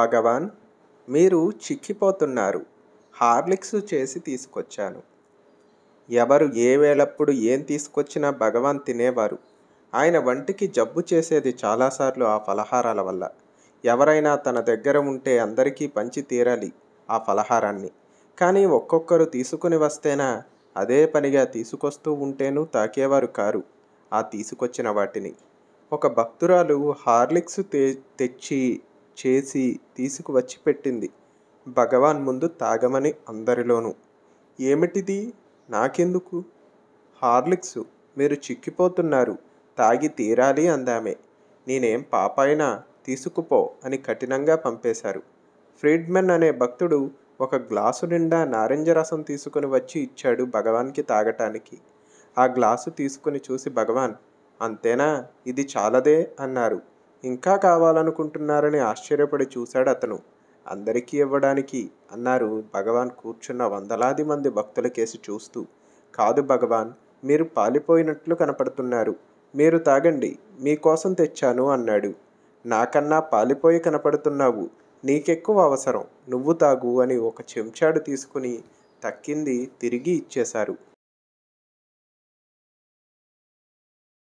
భగవాన్ మీరు చిక్కిపోతున్నారు హార్లిక్స్ చేసి తీసుకొచ్చాను ఎవరు ఏ వేళప్పుడు ఏం తీసుకొచ్చినా భగవాన్ తినేవారు ఆయన వంటికి జబ్బు చేసేది చాలాసార్లు ఆ ఫలహారాల వల్ల ఎవరైనా తన దగ్గర ఉంటే అందరికీ పంచి తీరాలి ఆ ఫలహారాన్ని కానీ ఒక్కొక్కరు తీసుకుని వస్తేనా అదే పనిగా తీసుకొస్తూ ఉంటేనూ తాకేవారు కారు ఆ తీసుకొచ్చిన వాటిని ఒక భక్తురాలు హార్లిక్స్ తెచ్చి చేసి తీసుకువచ్చి పెట్టింది భగవాన్ ముందు తాగమని అందరిలోనూ ఏమిటిది నాకెందుకు హార్లిక్స్ మీరు చిక్కిపోతున్నారు తాగి తీరాలి అందామే నేనేం పాపైనా తీసుకుపో అని కఠినంగా పంపేశారు ఫ్రీడ్మెన్ అనే భక్తుడు ఒక గ్లాసు నిండా నారింజ రసం తీసుకుని వచ్చి ఇచ్చాడు భగవాన్కి తాగటానికి ఆ గ్లాసు తీసుకుని చూసి భగవాన్ అంతేనా ఇది చాలదే అన్నారు ఇంకా కావాలనుకుంటున్నారని ఆశ్చర్యపడి చూశాడు అతను అందరికీ ఇవ్వడానికి అన్నారు భగవాన్ కూర్చున్న వందలాది మంది భక్తుల కేసి చూస్తూ కాదు భగవాన్ మీరు పాలిపోయినట్లు కనపడుతున్నారు మీరు తాగండి మీకోసం తెచ్చాను అన్నాడు నాకన్నా పాలిపోయి కనపడుతున్నావు నీకెక్కువ అవసరం నువ్వు తాగు అని ఒక చెంచాడు తీసుకుని తక్కింది తిరిగి ఇచ్చేశారు